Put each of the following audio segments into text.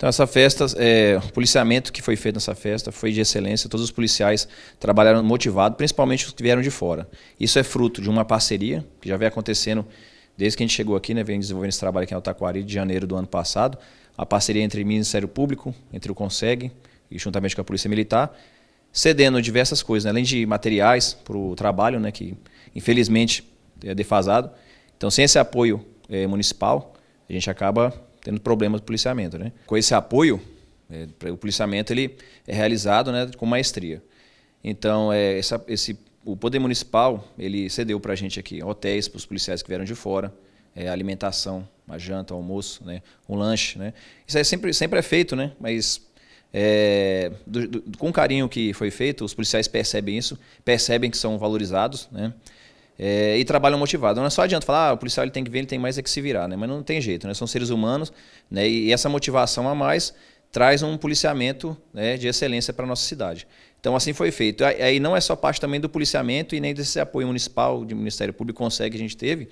Então essa festa, é, o policiamento que foi feito nessa festa foi de excelência. Todos os policiais trabalharam motivados, principalmente os que vieram de fora. Isso é fruto de uma parceria que já vem acontecendo desde que a gente chegou aqui, né, vem desenvolvendo esse trabalho aqui em Altaquari de janeiro do ano passado. A parceria entre o Ministério Público, entre o Conseg e juntamente com a Polícia Militar, cedendo diversas coisas, né, além de materiais para o trabalho, né, que infelizmente é defasado. Então, sem esse apoio é, municipal, a gente acaba tendo problemas de policiamento. Né? Com esse apoio, é, o policiamento ele é realizado né, com maestria. Então, é, essa, esse, o Poder Municipal ele cedeu para a gente aqui hotéis para os policiais que vieram de fora, é, alimentação, uma janta, almoço, né, um lanche. Né? Isso aí sempre, sempre é feito, né? mas é, do, do, com o carinho que foi feito, os policiais percebem isso, percebem que são valorizados, né? é, e trabalham motivados. Não é só adianta falar, ah, o policial ele tem que ver, ele tem mais é que se virar, né? Mas não tem jeito, né? São seres humanos, né? E essa motivação a mais traz um policiamento né, de excelência para nossa cidade. Então assim foi feito. Aí não é só parte também do policiamento e nem desse apoio municipal, de Ministério Público consegue a gente teve,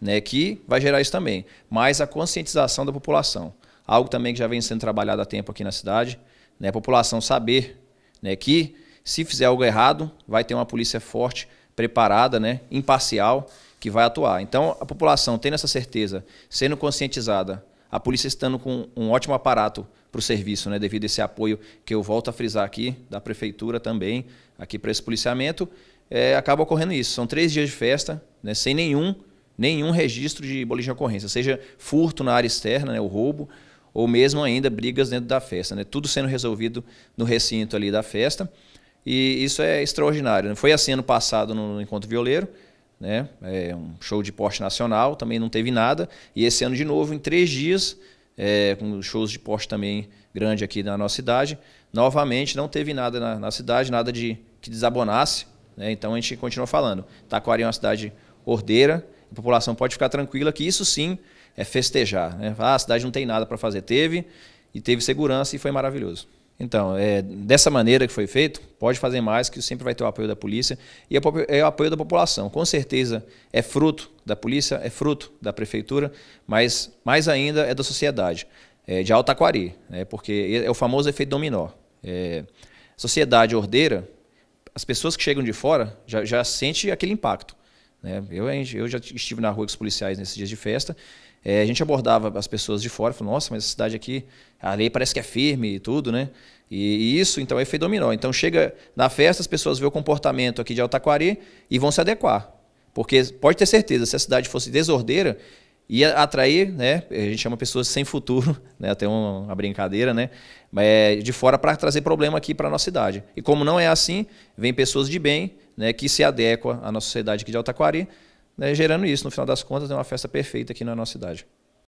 né? Que vai gerar isso também. Mas a conscientização da população, algo também que já vem sendo trabalhado há tempo aqui na cidade, né? A população saber, né? Que se fizer algo errado, vai ter uma polícia forte preparada, né, imparcial, que vai atuar. Então, a população tendo essa certeza, sendo conscientizada, a polícia estando com um ótimo aparato para o serviço, né, devido a esse apoio que eu volto a frisar aqui, da prefeitura também, aqui para esse policiamento, é, acaba ocorrendo isso. São três dias de festa, né, sem nenhum, nenhum registro de boletim de ocorrência, seja furto na área externa, né, o roubo, ou mesmo ainda brigas dentro da festa. Né, tudo sendo resolvido no recinto ali da festa. E isso é extraordinário. Né? Foi assim ano passado no Encontro Violeiro, né? É um show de porte nacional, também não teve nada. E esse ano de novo, em três dias, é, com shows de porte também grande aqui na nossa cidade. Novamente, não teve nada na, na cidade, nada de que desabonasse. Né? Então a gente continua falando. Taquari é uma cidade ordeira, a população pode ficar tranquila que isso sim é festejar. Né? Ah, a cidade não tem nada para fazer. Teve, e teve segurança e foi maravilhoso. Então, é, dessa maneira que foi feito, pode fazer mais, que sempre vai ter o apoio da polícia e é o apoio da população. Com certeza é fruto da polícia, é fruto da prefeitura, mas mais ainda é da sociedade, é, de Altaquari, né, porque é o famoso efeito dominó. É, sociedade ordeira, as pessoas que chegam de fora já, já sente aquele impacto. Né? Eu, eu já estive na rua com os policiais nesses dias de festa é, a gente abordava as pessoas de fora, falou, nossa, mas a cidade aqui, a lei parece que é firme e tudo, né? E, e isso, então, é efeito dominó. Então, chega na festa, as pessoas vê o comportamento aqui de Altaquari e vão se adequar. Porque pode ter certeza, se a cidade fosse desordeira, ia atrair, né? A gente chama pessoas sem futuro, né? Até uma, brincadeira, né? É, de fora para trazer problema aqui para a nossa cidade. E como não é assim, vem pessoas de bem, né? Que se adequam à nossa sociedade aqui de Altaquari né, gerando isso. No final das contas, é uma festa perfeita aqui na nossa cidade.